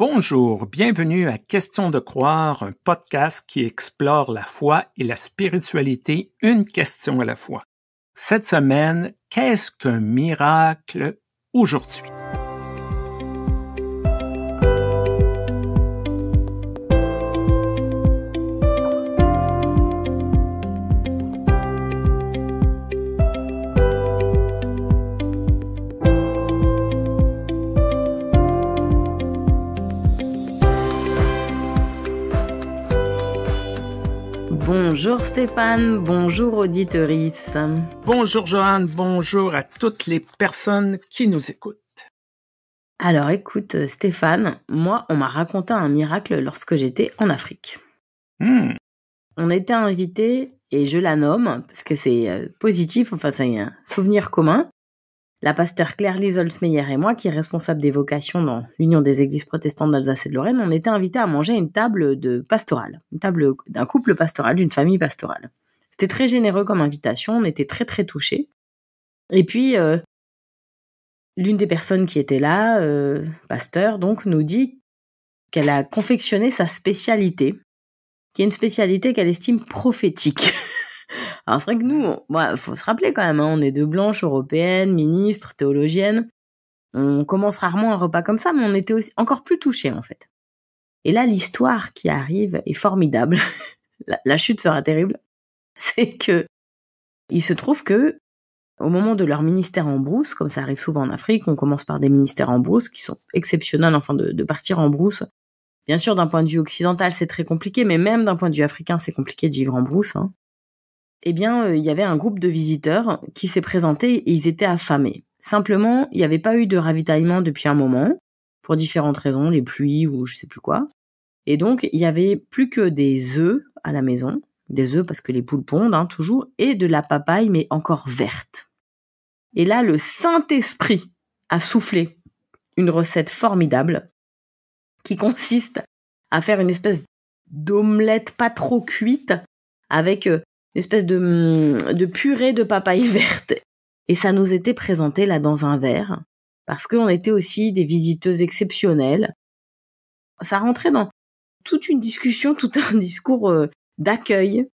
Bonjour, bienvenue à Question de croire, un podcast qui explore la foi et la spiritualité une question à la fois. Cette semaine, qu'est-ce qu'un miracle aujourd'hui? Bonjour Stéphane, bonjour auditeuriste. Bonjour Joanne, bonjour à toutes les personnes qui nous écoutent. Alors écoute Stéphane, moi on m'a raconté un miracle lorsque j'étais en Afrique. Hmm. On était invité, et je la nomme parce que c'est euh, positif, enfin c'est un souvenir commun, la pasteur Claire Lise Olsmeyer et moi, qui est responsable des vocations dans l'Union des églises protestantes d'Alsace et de Lorraine, on était invités à manger à une table de pastorale, une table d'un couple pastoral, d'une famille pastorale. C'était très généreux comme invitation, on était très très touchés. Et puis, euh, l'une des personnes qui était là, euh, pasteur, donc, nous dit qu'elle a confectionné sa spécialité, qui est une spécialité qu'elle estime prophétique. Alors c'est vrai que nous, il bah, faut se rappeler quand même, hein, on est deux blanches, européennes, ministres, théologiennes. On commence rarement un repas comme ça, mais on était encore plus touchés en fait. Et là, l'histoire qui arrive est formidable. la, chute sera terrible. C'est que il se trouve que au moment de leur ministère en brousse, comme ça arrive souvent en Afrique, on commence par des ministères en brousse qui sont exceptionnels, enfin de, partir en brousse. Bien sûr, d'un point de vue occidental, c'est très compliqué, mais même d'un point de vue africain, c'est compliqué de vivre en brousse. Hein eh bien, euh, il y avait un groupe de visiteurs qui s'est présenté et ils étaient affamés. Simplement, il n'y avait pas eu de ravitaillement depuis un moment, pour différentes raisons, les pluies ou je sais plus quoi. Et donc, il y avait plus que des œufs à la maison, des œufs parce que les poules pondent hein, toujours, et de la papaye, mais encore verte. Et là, le Saint-Esprit a soufflé une recette formidable qui consiste à faire une espèce d'omelette pas trop cuite avec euh, une espèce de, mm, de purée de papaye verte. Et ça nous était présenté là dans un verre, parce qu'on était aussi des visiteuses exceptionnelles. Ça rentrait dans toute une discussion, tout un discours euh, d'accueil.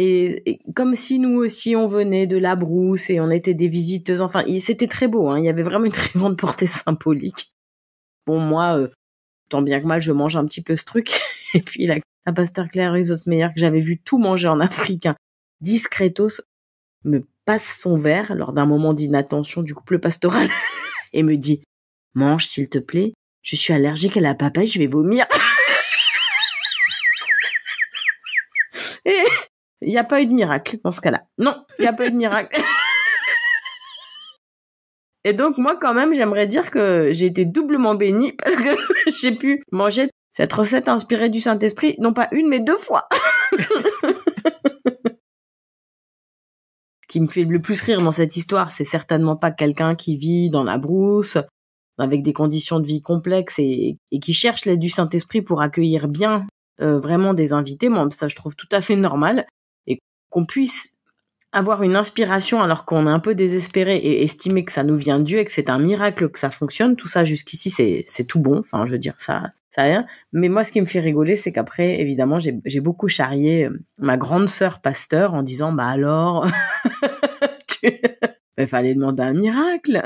Et, comme si nous aussi on venait de la brousse et on était des visiteuses. Enfin, c'était très beau. Hein. Il y avait vraiment une très grande portée symbolique. Bon, moi, euh, tant bien que mal, je mange un petit peu ce truc. et puis la, la pasteur Claire Rizos-Meyer, que j'avais vu tout manger en Afrique, discretos me passe son verre lors d'un moment d'inattention du couple pastoral et me dit mange s'il te plaît je suis allergique à la papaye je vais vomir et il n'y a pas eu de miracle dans ce cas-là non il n'y a pas eu de miracle et donc moi quand même j'aimerais dire que j'ai été doublement bénie parce que j'ai pu manger cette recette inspirée du Saint-Esprit non pas une mais deux fois qui me fait le plus rire dans cette histoire, c'est certainement pas quelqu'un qui vit dans la brousse, avec des conditions de vie complexes et, qui cherche l'aide du Saint-Esprit pour accueillir bien euh, vraiment des invités. Moi, ça, je trouve tout à fait normal. Et qu'on puisse avoir une inspiration alors qu'on est un peu désespéré et estimer que ça nous vient de Dieu et que c'est un miracle que ça fonctionne, tout ça jusqu'ici c'est tout bon. Enfin, je veux dire ça, ça rien. Mais moi, ce qui me fait rigoler, c'est qu'après, évidemment, j'ai beaucoup charrié euh, ma grande sœur pasteur en disant bah alors, tu... il fallait demander un miracle.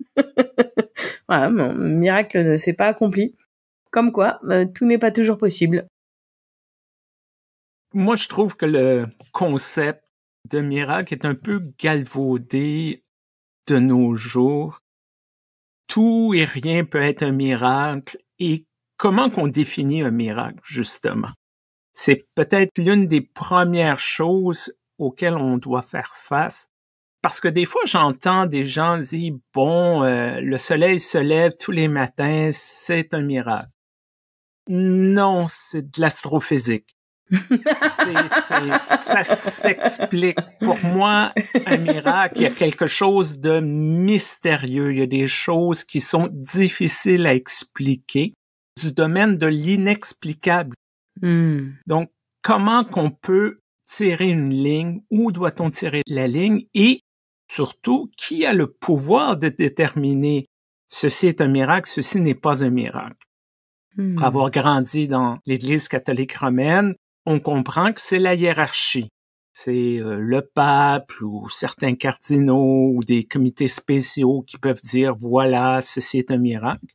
voilà, mon miracle ne s'est pas accompli. Comme quoi, euh, tout n'est pas toujours possible moi, je trouve que le concept de miracle est un peu galvaudé de nos jours. Tout et rien peut être un miracle. Et comment qu'on définit un miracle, justement? C'est peut-être l'une des premières choses auxquelles on doit faire face. Parce que des fois, j'entends des gens dire, bon, euh, le soleil se lève tous les matins, c'est un miracle. Non, c'est de l'astrophysique ça s'explique. Pour moi, un miracle, il y a quelque chose de mystérieux. Il y a des choses qui sont difficiles à expliquer, du domaine de l'inexplicable. Hmm. Donc, comment qu'on peut tirer une ligne? Où doit-on tirer la ligne? Et surtout, qui a le pouvoir de déterminer ceci est un miracle, ceci n'est pas un miracle? Hmm. avoir grandi dans l'Église catholique romaine, on comprend que c'est la hiérarchie. C'est euh, le pape ou certains cardinaux ou des comités spéciaux qui peuvent dire voilà, ceci est un miracle.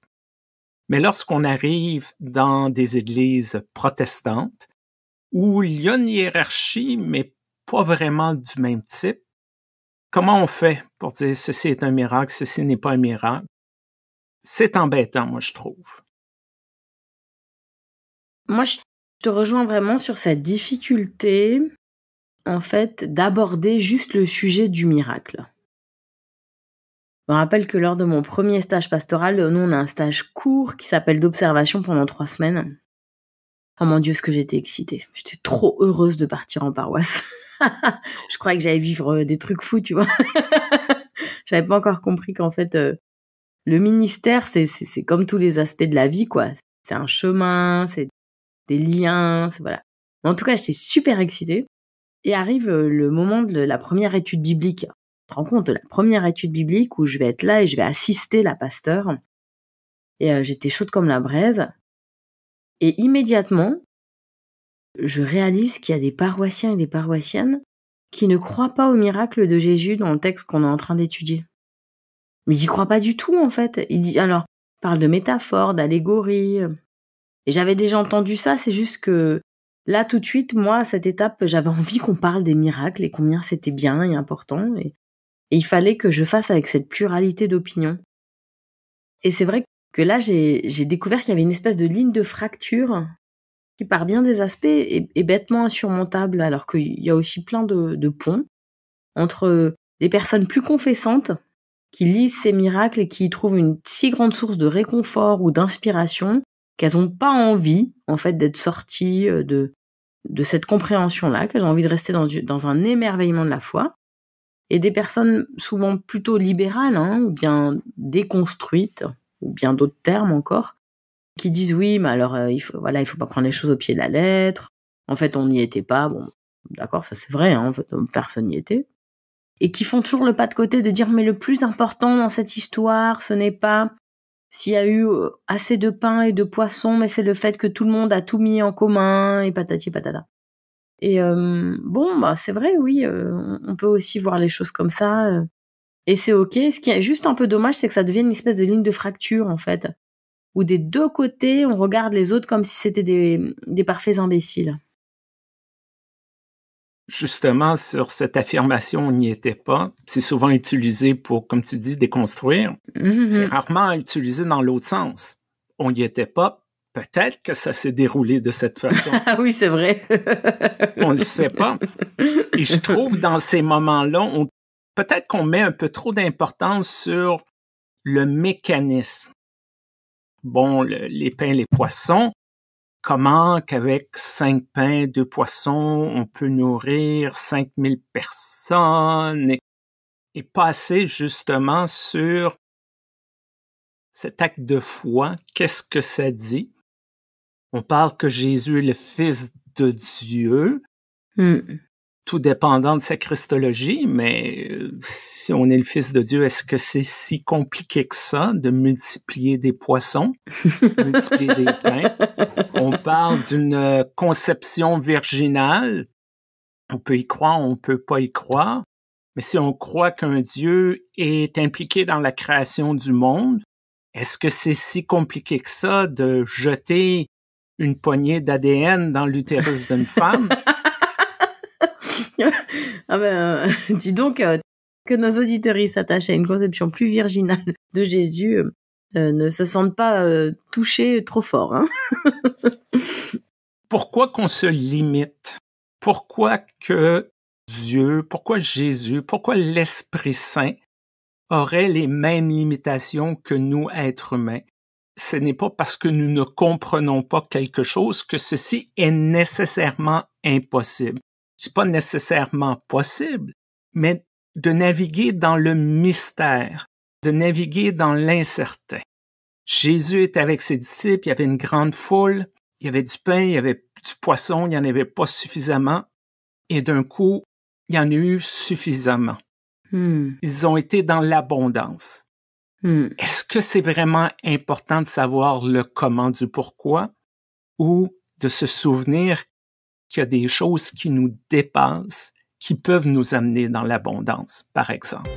Mais lorsqu'on arrive dans des églises protestantes, où il y a une hiérarchie, mais pas vraiment du même type, comment on fait pour dire ceci est un miracle, ceci n'est pas un miracle? C'est embêtant, moi, je trouve. Moi, je te rejoins vraiment sur cette difficulté, en fait, d'aborder juste le sujet du miracle. Je me rappelle que lors de mon premier stage pastoral, nous on a un stage court qui s'appelle d'observation pendant trois semaines. Oh mon dieu, ce que j'étais excitée. J'étais trop heureuse de partir en paroisse. je croyais que j'allais vivre euh, des trucs fous, tu vois. J'avais pas encore compris qu'en fait, euh, le ministère, c'est comme tous les aspects de la vie, quoi. C'est un chemin, c'est des liens, voilà. En tout cas, j'étais super excitée. Et arrive euh, le moment de la première étude biblique. Je te rends compte, de la première étude biblique où je vais être là et je vais assister la pasteur. Et euh, j'étais chaude comme la braise. Et immédiatement, je réalise qu'il y a des paroissiens et des paroissiennes qui ne croient pas au miracle de Jésus dans le texte qu'on est en train d'étudier. Mais ils y croient pas du tout, en fait. Ils disent, alors, ils parlent de métaphores, d'allégories. Euh, et j'avais déjà entendu ça, c'est juste que là tout de suite, moi, à cette étape, j'avais envie qu'on parle des miracles et combien c'était bien et important. Et, il fallait que je fasse avec cette pluralité d'opinions. Et c'est vrai que là, j'ai découvert qu'il y avait une espèce de ligne de fracture qui, par bien des aspects, est, bêtement insurmontable, alors qu'il y a aussi plein de, de ponts entre les personnes plus confessantes qui lisent ces miracles et qui y trouvent une si grande source de réconfort ou d'inspiration, qu'elles n'ont pas envie en fait d'être sorties euh, de de cette compréhension-là, qu'elles ont envie de rester dans, dans, un émerveillement de la foi, et des personnes souvent plutôt libérales, hein, ou bien déconstruites, ou bien d'autres termes encore, qui disent oui, mais alors euh, il faut voilà, il faut pas prendre les choses au pied de la lettre. En fait, on n'y était pas. Bon, d'accord, ça c'est vrai. Hein, en fait, personne n'y était. Et qui font toujours le pas de côté de dire mais le plus important dans cette histoire, ce n'est pas s'il y a eu euh, assez de pain et de poisson, mais c'est le fait que tout le monde a tout mis en commun et patati patata. Et euh, bon, bah c'est vrai, oui, euh, on peut aussi voir les choses comme ça. et c'est ok. Ce qui est juste un peu dommage, c'est que ça devient une espèce de ligne de fracture en fait, où des deux côtés, on regarde les autres comme si c'était des parfaits imbéciles justement, sur cette affirmation, on n'y était pas. C'est souvent utilisé pour, comme tu dis, déconstruire. Mm-hmm. C'est rarement utilisé dans l'autre sens. On n'y était pas. Peut-être que ça s'est déroulé de cette façon. Ah oui, c'est vrai. on ne sait pas. Et je trouve dans ces moments-là, peut-être qu'on met un peu trop d'importance sur le mécanisme. Bon, les pains, les poissons, comment qu'avec cinq pains, deux poissons, on peut nourrir cinq mille personnes et, passer justement sur cet acte de foi, qu'est-ce que ça dit? On parle que Jésus est le Fils de Dieu. Hmm tout dépendant de sa christologie, mais euh, si on est le fils de Dieu, est-ce que c'est si compliqué que ça de multiplier des poissons, multiplier des pains? On parle d'une conception virginale. On peut y croire, on peut pas y croire. Mais si on croit qu'un Dieu est impliqué dans la création du monde, est-ce que c'est si compliqué que ça de jeter une poignée d'ADN dans l'utérus d'une femme? ah ben, euh, dis donc, euh, que nos auditeurs s'attachent à une conception plus virginale de Jésus euh, ne se sentent pas touchés trop fort. Hein. pourquoi qu'on se limite Pourquoi que Dieu, pourquoi Jésus, pourquoi l'Esprit Saint aurait les mêmes limitations que nous, êtres humains Ce n'est pas parce que nous ne comprenons pas quelque chose que ceci est nécessairement impossible c'est pas nécessairement possible, mais de naviguer dans le mystère, de naviguer dans l'incertain. Jésus était avec ses disciples, il y avait une grande foule, il y avait du pain, il y avait du poisson, il n'y en avait pas suffisamment, et d'un coup, il y en a eu suffisamment. Hmm. Ils ont été dans l'abondance. Hmm. Est-ce que c'est vraiment important de savoir le comment du pourquoi ou de se souvenir qu'il y a des choses qui nous dépassent, qui peuvent nous amener dans l'abondance, par exemple.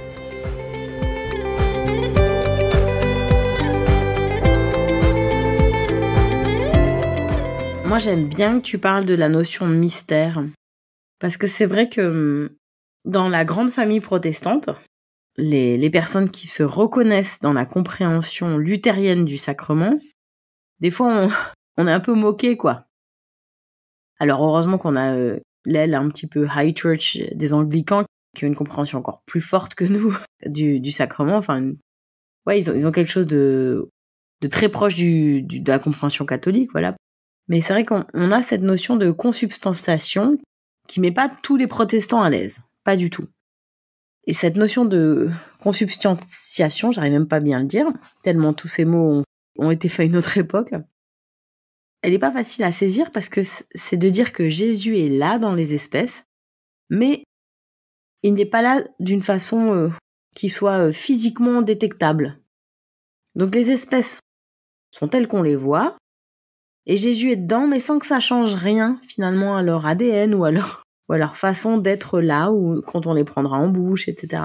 Moi, j'aime bien que tu parles de la notion de mystère. Parce que c'est vrai que hum, dans la grande famille protestante, les, personnes qui se reconnaissent dans la compréhension luthérienne du sacrement, des fois, on, on est un peu moqué, quoi. Alors heureusement qu'on a euh, l'aile un petit peu high church des anglicans qui ont une compréhension encore plus forte que nous du, sacrement. Enfin, ouais, ils ont, quelque chose de, très proche de la compréhension catholique, voilà. Mais c'est vrai qu'on a cette notion de consubstantiation qui met pas tous les protestants à l'aise, pas du tout. Et cette notion de consubstantiation, j'arrive même pas bien le dire, tellement tous ces mots ont, ont été faits à une autre époque elle n'est pas facile à saisir parce que c'est de dire que Jésus est là dans les espèces, mais il n'est pas là d'une façon euh, qui soit euh, physiquement détectable. Donc les espèces sont telles qu'on les voit, et Jésus est dedans, mais sans que ça change rien finalement à leur ADN ou à leur, façon d'être là ou quand on les prendra en bouche, etc.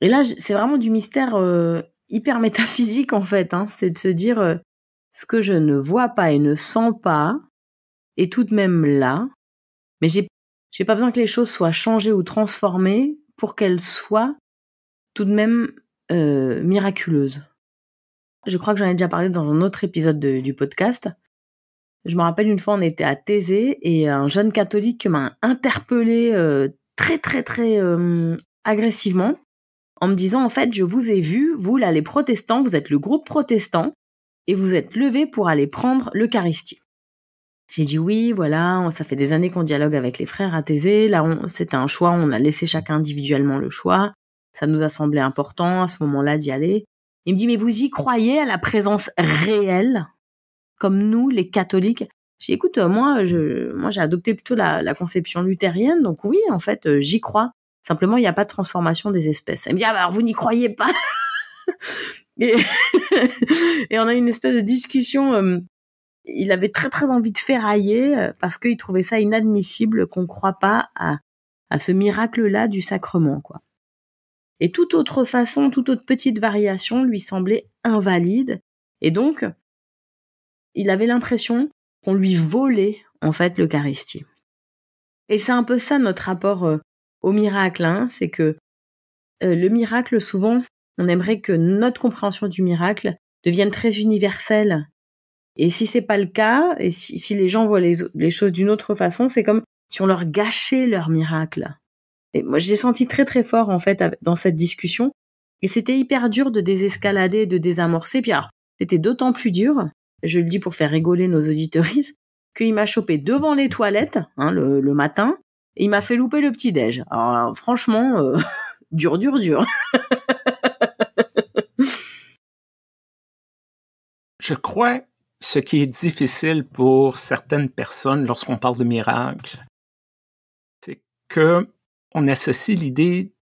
Et là, c'est vraiment du mystère euh, hyper métaphysique en fait. Hein. c'est de se dire, ce que je ne vois pas et ne sens pas est tout de même là, mais j'ai n'ai pas besoin que les choses soient changées ou transformées pour qu'elles soient tout de même euh, miraculeuses. Je crois que j'en ai déjà parlé dans un autre épisode du podcast. Je me rappelle une fois, on était à Thésée et un jeune catholique m'a interpellé euh, très très très euh, agressivement en me disant en fait je vous ai vu, vous là les protestants, vous êtes le groupe protestant et vous êtes levé pour aller prendre l'Eucharistie. J'ai dit oui, voilà, ça fait des années qu'on dialogue avec les frères à Là, c'était un choix, on a laissé chacun individuellement le choix. Ça nous a semblé important à ce moment-là d'y aller. Il me dit, mais vous y croyez à la présence réelle, comme nous, les catholiques J'ai écoute, euh, moi, je, moi, j'ai adopté plutôt la, conception luthérienne, donc oui, en fait, euh, j'y crois. Simplement, il n'y a pas de transformation des espèces. Il me dit, ah bah, alors vous n'y croyez pas et, on a eu une espèce de discussion. Euh, il avait très très envie de ferrailler euh, parce qu'il trouvait ça inadmissible qu'on ne croit pas à, à ce miracle-là du sacrement, quoi. Et toute autre façon, toute autre petite variation lui semblait invalide. Et donc, il avait l'impression qu'on lui volait, en fait, l'Eucharistie. Et c'est un peu ça notre rapport euh, au miracle, hein. c'est que le miracle, souvent, on aimerait que notre compréhension du miracle devienne très universelle. Et si c'est pas le cas, et si, les gens voient les, choses d'une autre façon, c'est comme si on leur gâchait leur miracle. Et moi, j'ai senti très très fort en fait dans cette discussion. Et c'était hyper dur de désescalader, de désamorcer. Puis c'était d'autant plus dur, je le dis pour faire rigoler nos auditoristes, qu'il m'a chopé devant les toilettes hein, le, matin et il m'a fait louper le petit déj. Alors franchement, euh, dur, dur, dur. Je crois ce qui est difficile pour certaines personnes lorsqu'on parle de miracle, c'est que on associe l'idée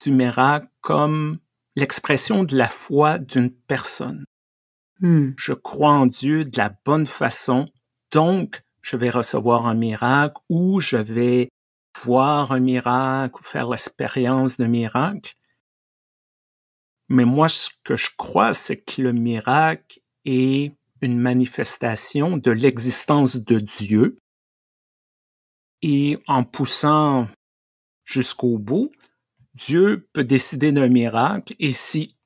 du miracle comme l'expression de la foi d'une personne. Hmm. Je crois en Dieu de la bonne façon, donc je vais recevoir un miracle ou je vais voir un miracle ou faire l'expérience de miracle. Mais moi, ce que je crois, c'est que le miracle et une manifestation de l'existence de Dieu. Et en poussant jusqu'au bout, Dieu peut décider d'un miracle et si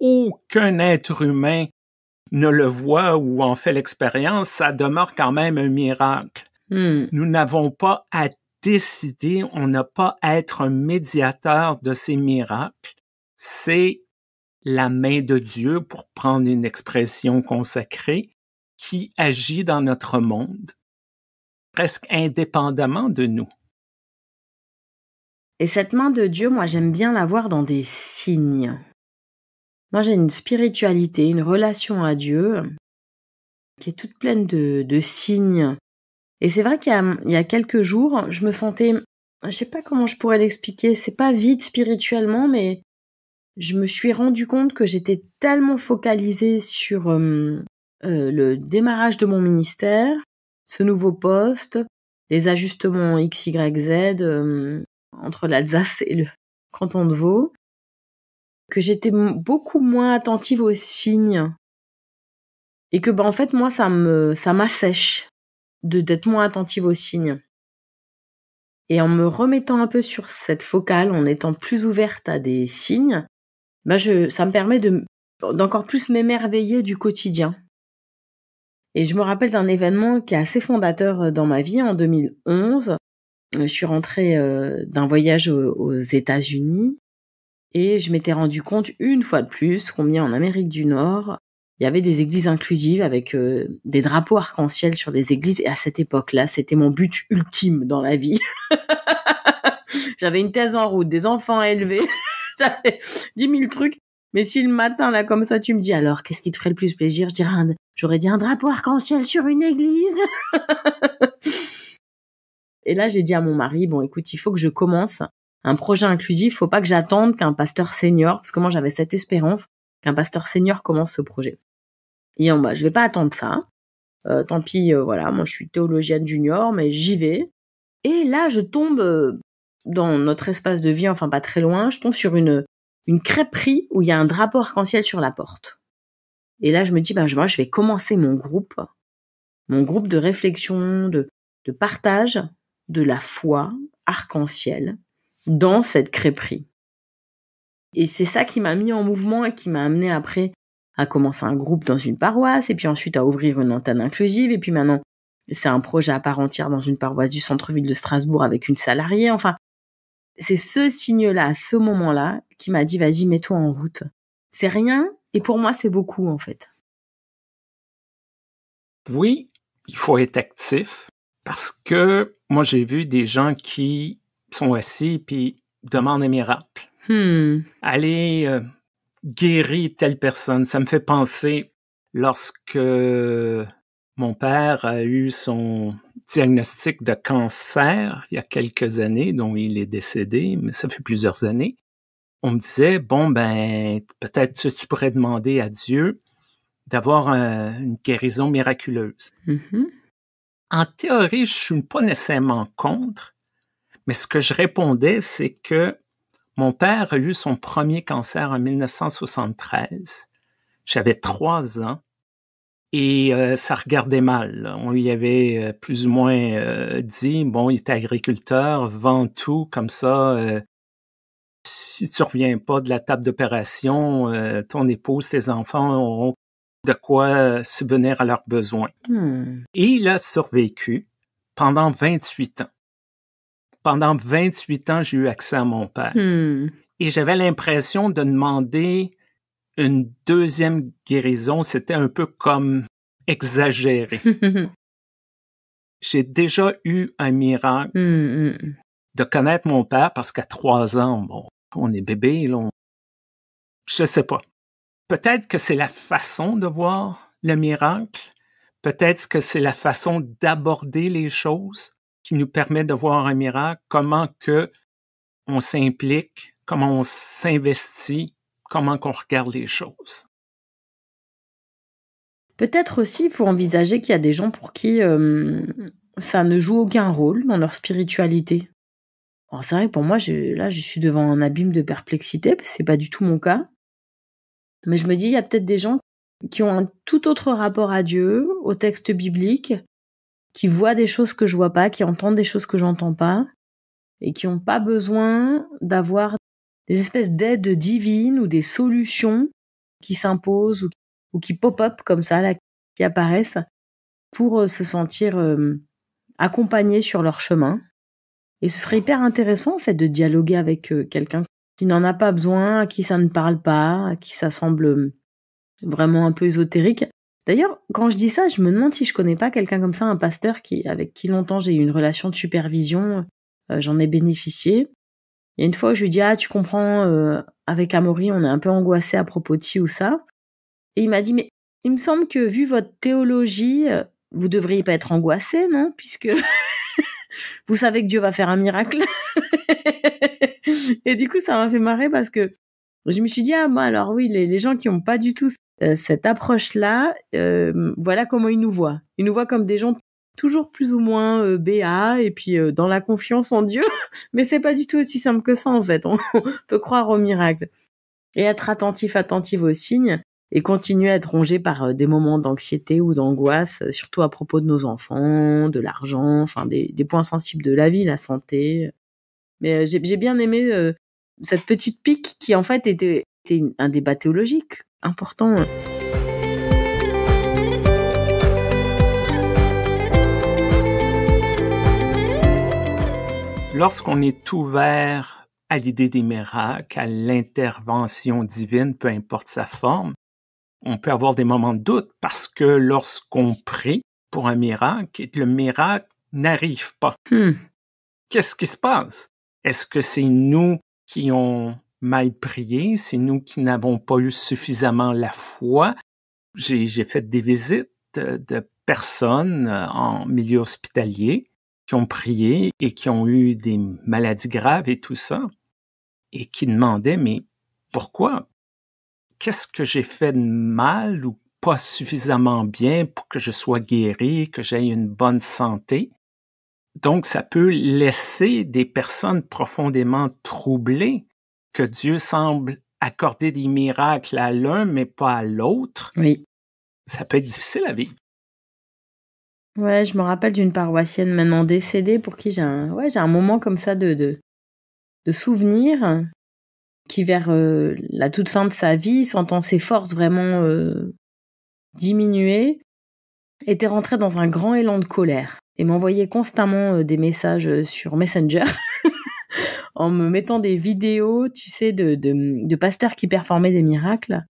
aucun être humain ne le voit ou en fait l'expérience, ça demeure quand même un miracle. Hmm. Nous n'avons pas à décider, on n'a pas à être un médiateur de ces miracles. C'est la main de Dieu, pour prendre une expression consacrée, qui agit dans notre monde, presque indépendamment de nous. Et cette main de Dieu, moi j'aime bien la voir dans des signes. Moi j'ai une spiritualité, une relation à Dieu qui est toute pleine de, de signes. Et c'est vrai qu'il y, y, a quelques jours, je me sentais, je sais pas comment je pourrais l'expliquer, c'est pas vide spirituellement, mais je me suis rendu compte que j'étais tellement focalisée sur euh, euh, le démarrage de mon ministère, ce nouveau poste, les ajustements XYZ Z euh, entre l'Alsace et le canton de Vaud, que j'étais beaucoup moins attentive aux signes et que bah, en fait moi ça me ça m'assèche de d'être moins attentive aux signes. Et en me remettant un peu sur cette focale, en étant plus ouverte à des signes, mais je, ça me permet de, d'encore plus m'émerveiller du quotidien. Et je me rappelle d'un événement qui est assez fondateur euh, dans ma vie en 2011. Euh, je suis rentrée euh, d'un voyage aux États-Unis et je m'étais rendu compte une fois de plus combien en Amérique du Nord, il y avait des églises inclusives avec des drapeaux arc-en-ciel sur les églises. Et à cette époque-là, c'était mon but ultime dans la vie. J'avais une thèse en route, des enfants élevés. j'avais 10 000 trucs. Mais si le matin, là, comme ça, tu me dis, alors, qu'est-ce qui te ferait le plus plaisir? Je dirais j'aurais dit un drapeau arc-en-ciel sur une église. Et là, j'ai dit à mon mari, bon, écoute, il faut que je commence un projet inclusif. Faut pas que j'attende qu'un pasteur senior, parce que moi, j'avais cette espérance qu'un pasteur senior commence ce projet. Et en bas, je vais pas attendre ça. Euh, tant pis, euh, voilà, moi, je suis théologienne junior, mais j'y vais. Et là, je tombe euh, dans notre espace de vie, enfin pas très loin, je tombe sur une, une crêperie où il y a un drapeau arc-en-ciel sur la porte. Et là, je me dis, ben, je vais commencer mon groupe, mon groupe de réflexion, de, de partage de la foi arc-en-ciel dans cette crêperie. Et c'est ça qui m'a mis en mouvement et qui m'a amené après à commencer un groupe dans une paroisse et puis ensuite à ouvrir une antenne inclusive et puis maintenant c'est un projet à part entière dans une paroisse du centre-ville de Strasbourg avec une salariée. Enfin, c'est ce signe-là, ce moment-là, qui m'a dit vas-y, mets-toi en route. C'est rien, et pour moi, c'est beaucoup en fait. Oui, il faut être actif parce que moi, j'ai vu des gens qui sont assis puis demandent des miracles. Hmm. Allez euh, guérir telle personne. Ça me fait penser lorsque mon père a eu son diagnostic de cancer il y a quelques années, dont il est décédé, mais ça fait plusieurs années. On me disait, bon, ben, peut-être tu pourrais demander à Dieu d'avoir une guérison miraculeuse. Mm-hmm. En théorie, je suis pas nécessairement contre, mais ce que je répondais, c'est que mon père a eu son premier cancer en 1973. J'avais trois ans et euh, ça regardait mal. On lui avait euh, plus ou moins euh, dit, bon, il est agriculteur, vend tout comme ça. si tu reviens pas de la table d'opération, ton épouse, tes enfants auront de quoi subvenir à leurs besoins. Hmm. Et il a survécu pendant 28 ans. Pendant 28 ans, j'ai eu accès à mon père. Hmm. Et j'avais l'impression de demander une deuxième guérison, c'était un peu comme exagéré. J'ai déjà eu un miracle mm, mm. de connaître mon père parce qu'à trois ans, bon, on est bébé, là, ne je sais pas. Peut-être que c'est la façon de voir le miracle. Peut-être que c'est la façon d'aborder les choses qui nous permet de voir un miracle, comment que on s'implique, comment on s'investit comment qu'on regarde les choses. Peut-être aussi, il faut envisager qu'il y a des gens pour qui euh, ça ne joue aucun rôle dans leur spiritualité. Alors c'est vrai que pour moi, là, je suis devant un abîme de perplexité, parce que c'est pas du tout mon cas. Mais je me dis, il y a peut-être des gens qui ont un tout autre rapport à Dieu, au texte biblique, qui voient des choses que je vois pas, qui entendent des choses que j'entends pas, et qui n'ont pas besoin d'avoir des espèces d'aides divines ou des solutions qui s'imposent ou, qui pop-up comme ça, qui apparaissent pour euh, se sentir euh, accompagnés sur leur chemin. Et ce serait hyper intéressant en fait de dialoguer avec euh, quelqu'un qui n'en a pas besoin, à qui ça ne parle pas, à qui ça semble vraiment un peu ésotérique. D'ailleurs, quand je dis ça, je me demande si je connais pas quelqu'un comme ça, un pasteur qui, avec qui longtemps j'ai eu une relation de supervision, j'en ai bénéficié. Il une fois je lui dis ah tu comprends euh, avec Amaury on est un peu angoissé à propos de ci ou ça et il m'a dit mais il me semble que vu votre théologie euh, vous devriez pas être angoissé non puisque vous savez que Dieu va faire un miracle et du coup ça m'a fait marrer parce que je me suis dit ah moi alors oui les, gens qui n'ont pas du tout euh, cette approche là voilà comment ils nous voient ils nous voient comme des gens toujours plus ou moins euh, béat et puis euh, dans la confiance en Dieu, mais c'est pas du tout aussi simple que ça en fait. On, peut croire au miracle et être attentif, attentif aux signes et continuer à être rongé par euh, des moments d'anxiété ou d'angoisse, euh, surtout à propos de nos enfants, de l'argent, enfin des, points sensibles de la vie, la santé. Mais j'ai bien aimé cette petite pique qui en fait était, était un débat théologique important. lorsqu'on est ouvert à l'idée des miracles, à l'intervention divine, peu importe sa forme, on peut avoir des moments de doute parce que lorsqu'on prie pour un miracle, le miracle n'arrive pas. Hmm. Qu'est-ce qui se passe? Est-ce que c'est nous qui ont mal prié? C'est nous qui n'avons pas eu suffisamment la foi? J'ai fait des visites de personnes en milieu hospitalier qui ont prié et qui ont eu des maladies graves et tout ça, et qui demandaient, mais pourquoi? Qu'est-ce que j'ai fait de mal ou pas suffisamment bien pour que je sois guéri, que j'aie une bonne santé? Donc, ça peut laisser des personnes profondément troublées que Dieu semble accorder des miracles à l'un mais pas à l'autre. Oui. Ça peut être difficile à vivre. Ouais, je me rappelle d'une paroissienne maintenant décédée pour qui j'ai un, ouais, j'ai un moment comme ça de, de, de souvenir qui, vers euh, la toute fin de sa vie, sentant ses forces vraiment euh, diminuer, était rentrée dans un grand élan de colère et m'envoyait constamment euh, des messages sur Messenger en me mettant des vidéos, tu sais, de, de pasteurs qui performaient des miracles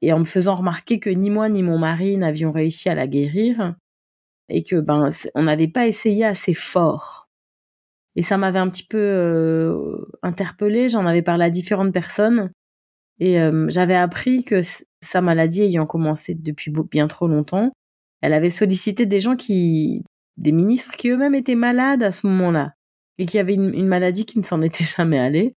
et en me faisant remarquer que ni moi ni mon mari n'avions réussi à la guérir et que ben on n'avait pas essayé assez fort. Et ça m'avait un petit peu euh, interpellée, j'en avais parlé à différentes personnes et euh, j'avais appris que sa maladie ayant commencé depuis bien trop longtemps, elle avait sollicité des gens qui des ministres qui eux-mêmes étaient malades à ce moment-là et qui avaient une, une maladie qui ne s'en était jamais allée.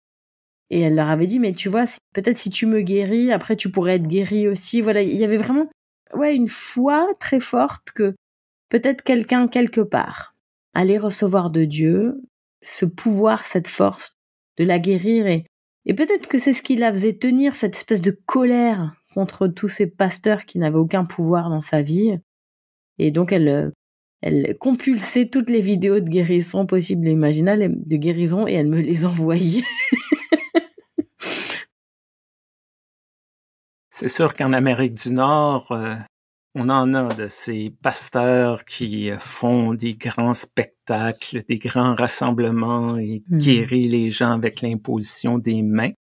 Et elle leur avait dit, mais tu vois, peut-être si tu me guéris, après tu pourrais être guéri aussi. Voilà, il y avait vraiment ouais, une foi très forte que peut-être quelqu'un quelque part. Aller recevoir de Dieu ce pouvoir, cette force de la guérir et, peut-être que c'est ce qui la faisait tenir, cette espèce de colère contre tous ces pasteurs qui n'avaient aucun pouvoir dans sa vie. Et donc elle, elle compulsait toutes les vidéos de guérison possibles et imaginables, de guérison, et elle me les envoyait. c'est sûr qu'en Amérique du Nord, euh, on en a de ces pasteurs qui euh, font des grands spectacles, des grands rassemblements et hmm. guérit les gens avec l'imposition des mains.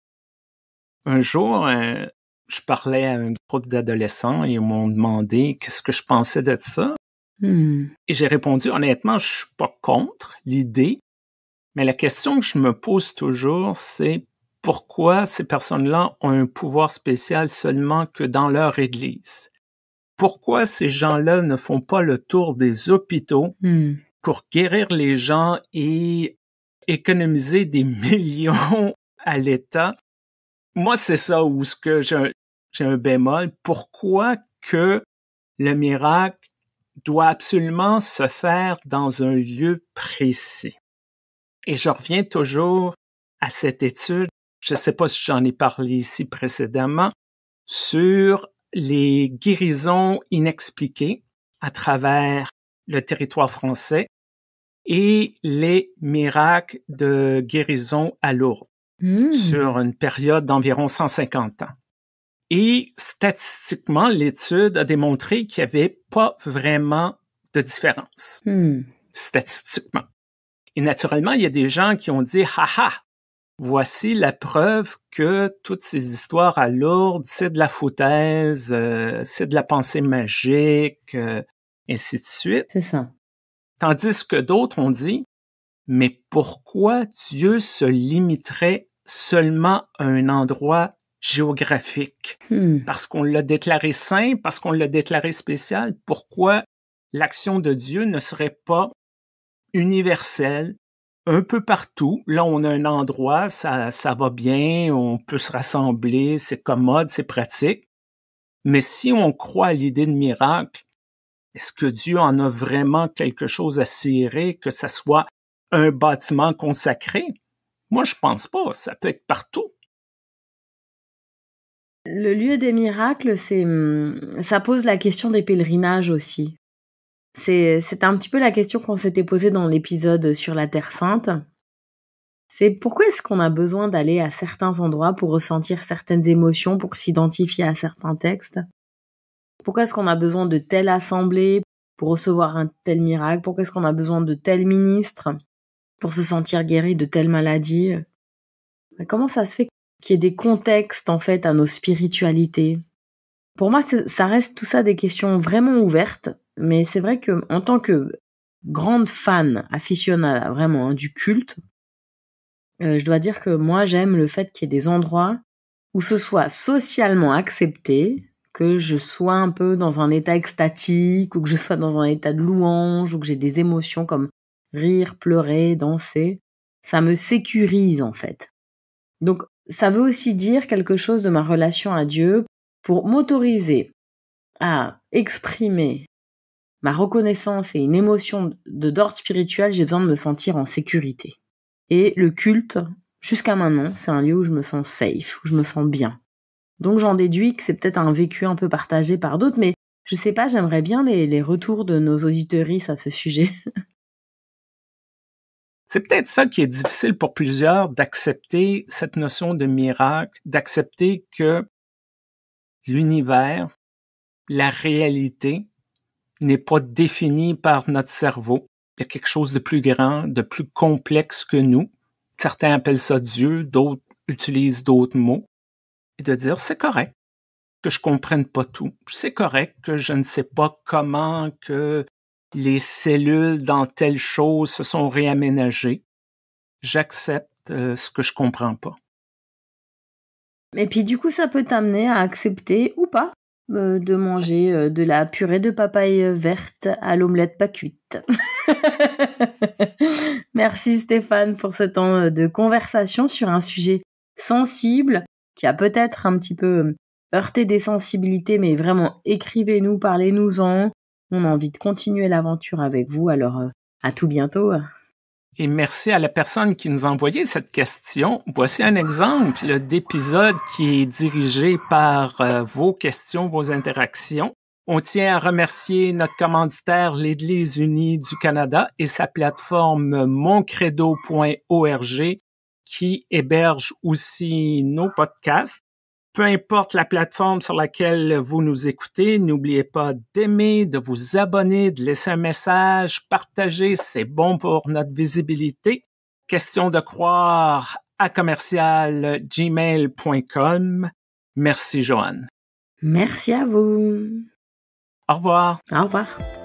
Un jour, euh, je parlais à un groupe d'adolescents et ils m'ont demandé qu'est-ce que je pensais de ça. Hmm. Et j'ai répondu honnêtement, je suis pas contre l'idée, mais la question que je me pose toujours, c'est pourquoi ces personnes-là ont un pouvoir spécial seulement que dans leur Église pourquoi ces gens-là ne font pas le tour des hôpitaux hmm. pour guérir les gens et économiser des millions à l'État. Moi, c'est ça où ce que j'ai un, bémol. Pourquoi que le miracle doit absolument se faire dans un lieu précis? Et je reviens toujours à cette étude, je ne sais pas si j'en ai parlé ici précédemment, sur les guérisons inexpliquées à travers le territoire français et les miracles de guérison à Lourdes hmm. sur une période d'environ 150 ans. Et statistiquement, l'étude a démontré qu'il n'y avait pas vraiment de différence, hmm. statistiquement. Et naturellement, il y a des gens qui ont dit, haha, voici la preuve que toutes ces histoires à Lourdes, c'est de la foutaise, euh, c'est de la pensée magique, euh, ainsi de suite. C'est ça. Tandis que d'autres ont dit, mais pourquoi Dieu se limiterait seulement à un endroit géographique? Hmm. Parce qu'on l'a déclaré saint, parce qu'on l'a déclaré spécial, pourquoi l'action de Dieu ne serait pas universelle, un peu partout. Là, on a un endroit, ça, ça va bien, on peut se rassembler, c'est commode, c'est pratique. Mais si on croit à l'idée de miracle, est-ce que Dieu en a vraiment quelque chose à cirer, que ça soit un bâtiment consacré? Moi, je pense pas. Ça peut être partout. Le lieu des miracles, c'est, hum, ça pose la question des pèlerinages aussi. C'est un petit peu la question qu'on s'était posée dans l'épisode sur la Terre Sainte. C'est pourquoi est-ce qu'on a besoin d'aller à certains endroits pour ressentir certaines émotions, pour s'identifier à certains textes Pourquoi est-ce qu'on a besoin de telle assemblée pour recevoir un tel miracle Pourquoi est-ce qu'on a besoin de tel ministre pour se sentir guéri de telle maladie Comment ça se fait qu'il y ait des contextes en fait à nos spiritualités Pour moi, ça reste tout ça des questions vraiment ouvertes mais c'est vrai que en tant que grande fan, aficionada vraiment hein, du culte, euh, je dois dire que moi j'aime le fait qu'il y ait des endroits où ce soit socialement accepté, que je sois un peu dans un état extatique, ou que je sois dans un état de louange, ou que j'ai des émotions comme rire, pleurer, danser. Ça me sécurise en fait. Donc ça veut aussi dire quelque chose de ma relation à Dieu pour m'autoriser à exprimer ma reconnaissance et une émotion de d'ordre spirituel, j'ai besoin de me sentir en sécurité. Et le culte, jusqu'à maintenant, c'est un lieu où je me sens safe, où je me sens bien. Donc j'en déduis que c'est peut-être un vécu un peu partagé par d'autres, mais je sais pas, j'aimerais bien les, retours de nos auditeuristes à ce sujet. c'est peut-être ça qui est difficile pour plusieurs d'accepter cette notion de miracle, d'accepter que l'univers, la réalité, n'est pas défini par notre cerveau. Il y a quelque chose de plus grand, de plus complexe que nous. Certains appellent ça Dieu, d'autres utilisent d'autres mots. Et de dire, c'est correct que je comprenne pas tout. C'est correct que je ne sais pas comment que les cellules dans telle chose se sont réaménagées. J'accepte euh, ce que je comprends pas. Mais puis du coup, ça peut t'amener à accepter ou pas euh, de manger euh, de la purée de papaye euh, verte à l'omelette pas cuite. Merci Stéphane pour ce temps de conversation sur un sujet sensible qui a peut-être un petit peu heurté des sensibilités, mais vraiment écrivez-nous, parlez-nous-en. On a envie de continuer l'aventure avec vous, alors à tout bientôt et merci à la personne qui nous a envoyé cette question. Voici un exemple d'épisode qui est dirigé par euh, vos questions, vos interactions. On tient à remercier notre commanditaire, l'Église unie du Canada et sa plateforme moncredo.org qui héberge aussi nos podcasts peu importe la plateforme sur laquelle vous nous écoutez, n'oubliez pas d'aimer, de vous abonner, de laisser un message, partager, c'est bon pour notre visibilité. Question de croire à commercial Merci Joanne. Merci à vous. Au revoir. Au revoir.